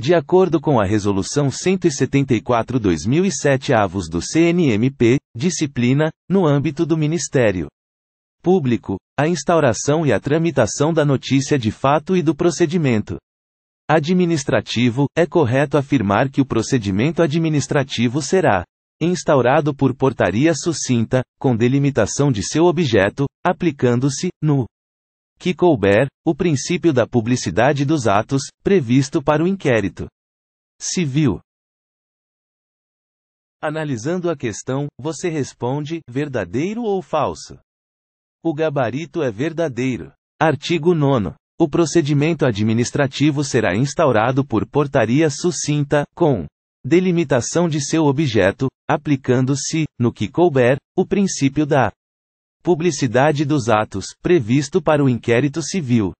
De acordo com a Resolução 174-2007 avos do CNMP, disciplina, no âmbito do Ministério Público, a instauração e a tramitação da notícia de fato e do procedimento administrativo, é correto afirmar que o procedimento administrativo será instaurado por portaria sucinta, com delimitação de seu objeto, aplicando-se, no que couber, o princípio da publicidade dos atos, previsto para o inquérito civil. Analisando a questão, você responde: verdadeiro ou falso? O gabarito é verdadeiro. Artigo 9. O procedimento administrativo será instaurado por portaria sucinta, com delimitação de seu objeto, aplicando-se, no que couber, o princípio da Publicidade dos atos, previsto para o inquérito civil.